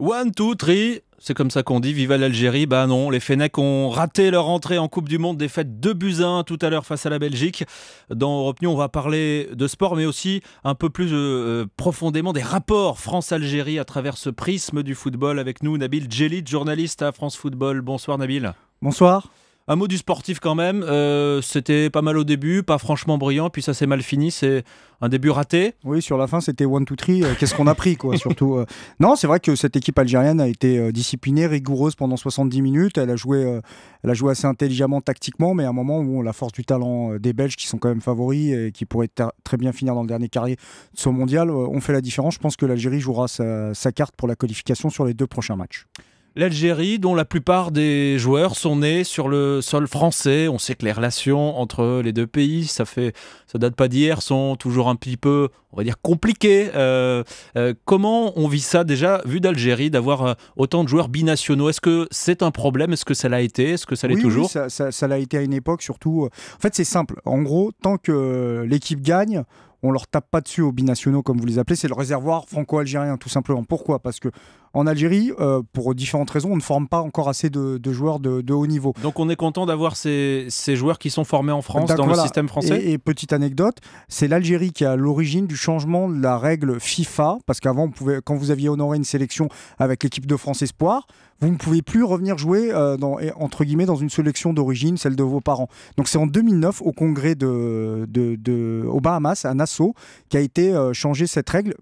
One, two, three. C'est comme ça qu'on dit, viva l'Algérie. Bah non, les Fennecs ont raté leur entrée en Coupe du Monde, défaite 2 buts 1 tout à l'heure face à la Belgique. Dans Europe New, on va parler de sport, mais aussi un peu plus euh, euh, profondément des rapports France-Algérie à travers ce prisme du football. Avec nous, Nabil Djellit, journaliste à France Football. Bonsoir Nabil. Bonsoir. Un mot du sportif quand même. Euh, c'était pas mal au début, pas franchement brillant, puis ça s'est mal fini. C'est un début raté. Oui, sur la fin, c'était 1-2-3, euh, Qu'est-ce qu'on a pris, quoi Surtout. Euh. Non, c'est vrai que cette équipe algérienne a été disciplinée, rigoureuse pendant 70 minutes. Elle a joué, elle a joué assez intelligemment tactiquement, mais à un moment où la force du talent des Belges, qui sont quand même favoris et qui pourraient très bien finir dans le dernier carré de ce mondial, on fait la différence. Je pense que l'Algérie jouera sa carte pour la qualification sur les deux prochains matchs. L'Algérie, dont la plupart des joueurs sont nés sur le sol français, on sait que les relations entre les deux pays, ça fait, ça date pas d'hier, sont toujours un petit peu, on va dire, compliquées. Euh, euh, comment on vit ça déjà, vu d'Algérie, d'avoir euh, autant de joueurs binationaux Est-ce que c'est un problème Est-ce que ça l'a été Est-ce que ça l'est toujours ça l'a été à une époque, surtout. En fait, c'est simple. En gros, tant que l'équipe gagne, on leur tape pas dessus aux binationaux comme vous les appelez, c'est le réservoir franco-algérien tout simplement. Pourquoi Parce que en Algérie, euh, pour différentes raisons, on ne forme pas encore assez de, joueurs de, haut niveau. Donc on est content d'avoir ces, joueurs qui sont formés en France, dans le système français. Et, petite anecdote, c'est l'Algérie qui a l'origine du changement de la règle FIFA, parce qu'avant, quand vous aviez honoré une sélection avec l'équipe de France Espoir, vous ne pouvez plus revenir jouer euh, dans, entre guillemets dans une sélection d'origine, celle de vos parents. Donc c'est en 2009 au congrès de, Bahamas, à Nassau qui a été euh, changé cette règle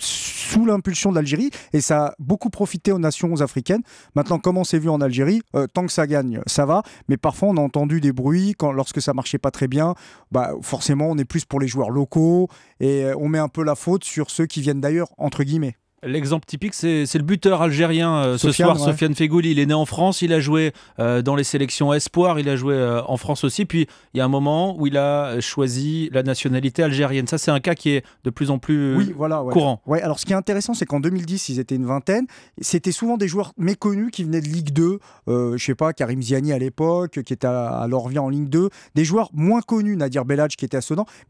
sous l'impulsion de l'Algérie et ça a beaucoup profité aux nations africaines. Maintenant, comment c'est vu en Algérie, euh, tant que ça gagne, ça va, mais parfois on a entendu des bruits lorsque ça marchait pas très bien. Bah, forcément, on est plus pour les joueurs locaux et euh, on met un peu la faute sur ceux qui viennent d'ailleurs, entre guillemets. L'exemple typique, c'est le buteur algérien euh, ce soir, Sofiane Fegouli. Il est né en France, il a joué euh, dans les sélections Espoir, il a joué euh, en France aussi. Puis il y a un moment où il a choisi la nationalité algérienne. Ça, c'est un cas qui est de plus en plus courant. Oui, alors ce qui est intéressant, c'est qu'en 2010, ils étaient une vingtaine. C'était souvent des joueurs méconnus qui venaient de Ligue 2. je ne sais pas, Karim Ziani à l'époque, qui était à, à en Ligue 2. Des joueurs moins connus, Nadir Bellage qui était à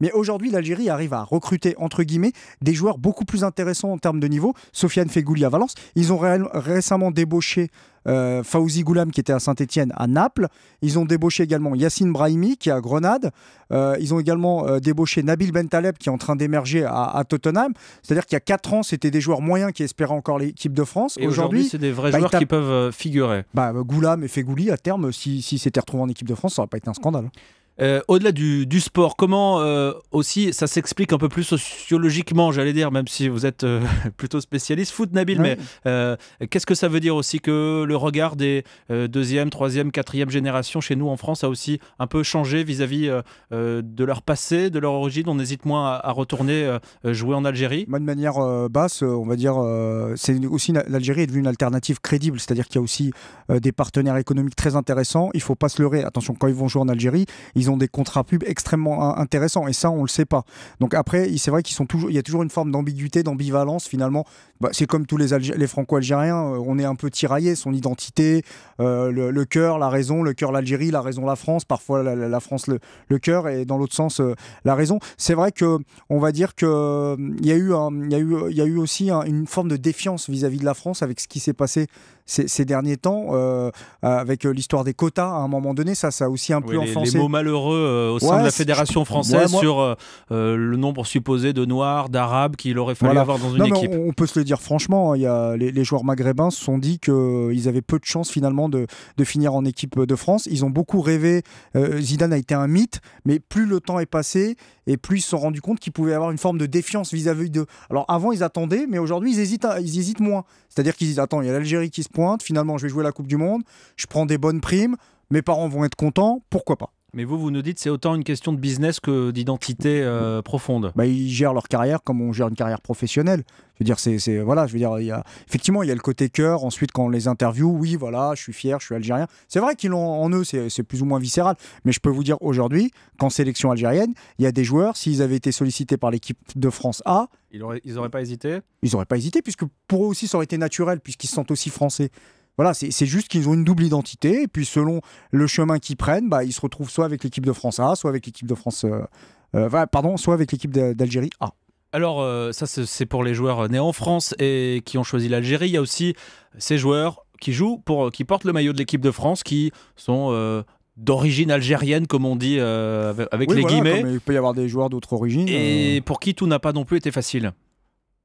Mais aujourd'hui, l'Algérie arrive à recruter, entre guillemets, des joueurs beaucoup plus intéressants en termes de niveau. Sofiane Feghouli à Valence. Ils ont récemment débauché euh, Faouzi Fauzi Goulam qui était à Saint-Etienne à Naples. Ils ont débauché également Yacine Brahimi qui est à Grenade. Euh, ils ont également euh, débauché Nabil Bentaleb qui est en train d'émerger à, Tottenham. C'est-à-dire qu'il y a 4 ans, c'était des joueurs moyens qui espéraient encore l'équipe de France. Et aujourd'hui, c'est des vrais bah, joueurs qui peuvent figurer. Bah, Goulam et Feghouli à terme, si, si s'étaient retrouvés en équipe de France, ça n'aurait pas été un scandale. Euh, au-delà du, sport, comment euh, aussi ça s'explique un peu plus sociologiquement, j'allais dire, même si vous êtes euh, plutôt spécialiste, foot Nabil, mais qu'est-ce que ça veut dire aussi que le regard des deuxième, troisième, quatrième génération chez nous en France a aussi un peu changé vis-à-vis de leur passé, de leur origine On hésite moins à, retourner jouer en Algérie Moi, de manière basse, on va dire, c'est aussi l'Algérie est devenue une alternative crédible, c'est-à-dire qu'il y a aussi des partenaires économiques très intéressants. Il ne faut pas se leurrer. Attention, quand ils vont jouer en Algérie, ils ont des contrats pubs extrêmement intéressants et ça on le sait pas. Donc après, c'est vrai qu'ils sont toujours, il y a toujours une forme d'ambiguïté, d'ambivalence finalement. Bah, c'est comme tous les, les Franco-Algériens, euh, on est un peu tiraillé, son identité, euh, le, cœur, la raison, le cœur l'Algérie, la raison la France, parfois la, France le, cœur et dans l'autre sens euh, la raison. C'est vrai que on va dire que il y a eu, il y a eu, il y a eu aussi une forme de défiance vis à -vis de la France avec ce qui s'est passé ces, derniers temps, euh, avec euh, l'histoire des quotas, à un moment donné, ça, ça a aussi un peu enfoncé. Les mots malheureux euh, au sein de la Fédération française sur le nombre supposé de Noirs, d'Arabes qu'il aurait fallu avoir dans une équipe. On, peut se le dire franchement, hein, y a, les, joueurs maghrébins se sont dit qu'ils avaient peu de chance finalement de, de, finir en équipe de France. Ils ont beaucoup rêvé. Zidane a été un mythe, mais plus le temps est passé et plus ils se sont rendus compte qu'ils pouvaient avoir une forme de défiance vis-à-vis d'eux. Alors avant, ils attendaient, mais aujourd'hui, ils hésitent, ils hésitent moins. C'est-à-dire qu'ils disent Attends, il y a l'Algérie qui se pointe, finalement je vais jouer la Coupe du Monde, je prends des bonnes primes, mes parents vont être contents, pourquoi pas mais vous, vous nous dites c'est autant une question de business que d'identité euh, profonde. Bah, ils gèrent leur carrière comme on gère une carrière professionnelle. Je veux dire, c'est voilà, je veux dire, il effectivement, il y a le côté cœur. Ensuite, quand on les interviewe, oui, voilà, je suis fier, je suis algérien. C'est vrai qu'ils l'ont en eux, c'est plus ou moins viscéral. Mais je peux vous dire aujourd'hui qu'en sélection algérienne, il y a des joueurs, s'ils avaient été sollicités par l'équipe de France A, ils n'auraient auraient pas hésité. Ils n'auraient pas hésité, puisque pour eux aussi, ça aurait été naturel, puisqu'ils se sentent aussi français. Voilà, c'est juste qu'ils ont une double identité. Et puis, selon le chemin qu'ils prennent, bah, ils se retrouvent soit avec l'équipe de France A, soit avec l'équipe de France. Euh, euh, pardon, soit avec l'équipe d'Algérie A. Alors, euh, ça, c'est pour les joueurs nés en France et qui ont choisi l'Algérie. Il y a aussi ces joueurs qui jouent, qui portent le maillot de l'équipe de France, qui sont d'origine algérienne, comme on dit avec, les guillemets. guillemets. il peut y avoir des joueurs d'autres origines. Et pour qui tout n'a pas non plus été facile.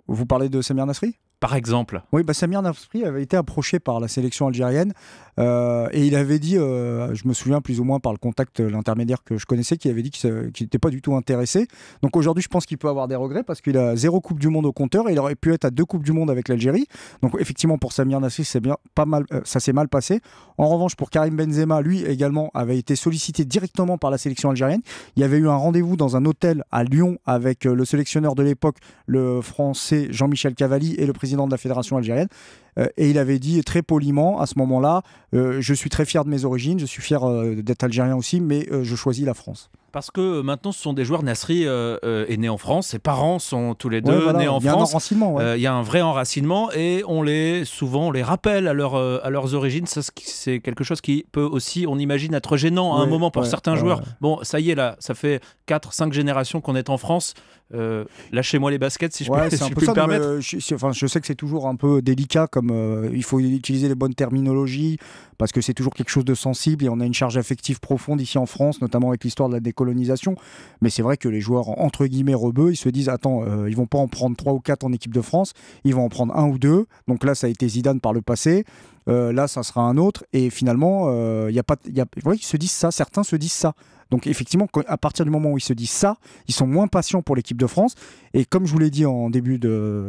Vous parlez de Samir Nasri par exemple Oui, bah, Samir Nasri avait été approché par la sélection algérienne euh, et il avait dit, euh, je me souviens plus ou moins par le contact, euh, l'intermédiaire que je connaissais, qui avait dit qu'il n'était pas du tout intéressé. Donc aujourd'hui, je pense qu'il peut avoir des regrets parce qu'il a zéro Coupe du Monde au compteur et il aurait pu être à deux Coupes du Monde avec l'Algérie. Donc effectivement, pour Samir Nasri, c'est bien pas mal, ça s'est mal passé. En revanche, pour Karim Benzema, lui également avait été sollicité directement par la sélection algérienne. Il y avait eu un rendez-vous dans un hôtel à Lyon avec le sélectionneur de l'époque, le français Jean-Michel Cavalli et le président président de la Fédération algérienne. Euh, et il avait dit très poliment à ce moment-là, euh, je suis très fier de mes origines, je suis fier euh, d'être algérien aussi, mais je choisis la France. Parce que euh, maintenant, ce sont des joueurs. Nasri est euh, euh, né en France, ses parents sont tous les deux nés en France. Il y a un vrai enracinement et on les souvent on les rappelle à, leur, à leurs origines. C'est quelque chose qui peut aussi, on imagine, être gênant à un moment pour certains joueurs. Bon, ça y est, là, ça fait 4-5 générations qu'on est en France. Lâchez-moi les baskets si je peux, je enfin, je sais que c'est toujours un peu délicat, comme il faut utiliser les bonnes terminologies parce que c'est toujours quelque chose de sensible et on a une charge affective profonde ici en France, notamment avec l'histoire de la déco colonisation. Mais c'est vrai que les joueurs, entre guillemets, rebeux, ils se disent attends, euh, ils vont pas en prendre 3 ou 4 en équipe de France, ils vont en prendre un ou deux. Donc là, ça a été Zidane par le passé. Euh, là, ça sera un autre. Et finalement, euh, il y a pas, y a, ils se disent ça, certains se disent ça. Donc effectivement, à partir du moment où ils se disent ça, ils sont moins patients pour l'équipe de France. Et comme je vous l'ai dit en début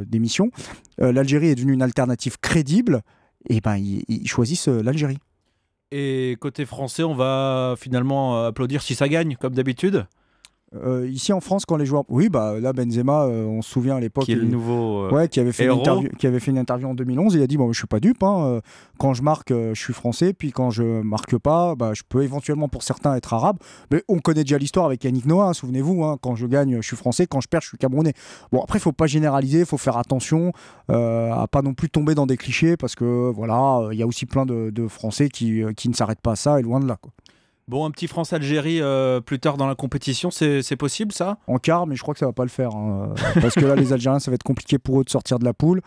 d'émission, l'Algérie est devenue une alternative crédible. Et ben, ils choisissent l'Algérie. Et côté français, on va finalement applaudir si ça gagne, comme d'habitude. Euh, ici en France, quand les joueurs. Oui, bah là, Benzema, euh, on se souvient à l'époque. Qui est le nouveau. Euh, ouais, qui avait, fait une interview, qui avait fait une interview en 2011. Il a dit Bon, je suis pas dupe. Hein, quand je marque, je suis français. Puis quand je marque pas, bah, je peux éventuellement pour certains être arabe. Mais on connaît déjà l'histoire avec Yannick Noah, hein, souvenez-vous. Hein, quand je gagne, je suis français. Quand je perds, je suis camerounais. Bon, après, il faut pas généraliser. Il faut faire attention à pas non plus tomber dans des clichés parce que voilà, il y a aussi plein de, de Français qui, qui ne s'arrêtent pas à ça et loin de là. Quoi. Bon, un petit France-Algérie euh, plus tard dans la compétition, c'est possible ça En quart, mais je crois que ça va pas le faire. Hein, euh, parce que là, les Algériens, ça va être compliqué pour eux de sortir de la poule.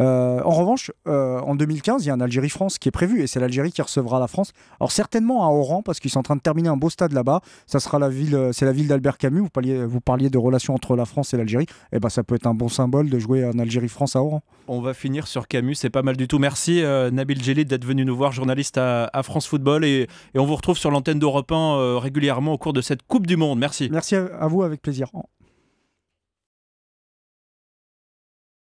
Euh, en revanche, euh, en 2015, il y a un Algérie-France qui est prévu et c'est l'Algérie qui recevra la France. Alors certainement à Oran parce qu'ils sont en train de terminer un beau stade là-bas. Ça sera la ville, euh, c'est la ville d'Albert Camus. Vous parliez, vous parliez de relations entre la France et l'Algérie. Et eh ben ça peut être un bon symbole de jouer un Algérie-France à Oran. On va finir sur Camus, c'est pas mal du tout. Merci Nabil Jelid d'être venu nous voir, journaliste à, France Football et, on vous retrouve sur l'antenne d'Europe 1 régulièrement au cours de cette Coupe du Monde. Merci. Merci à vous, avec plaisir.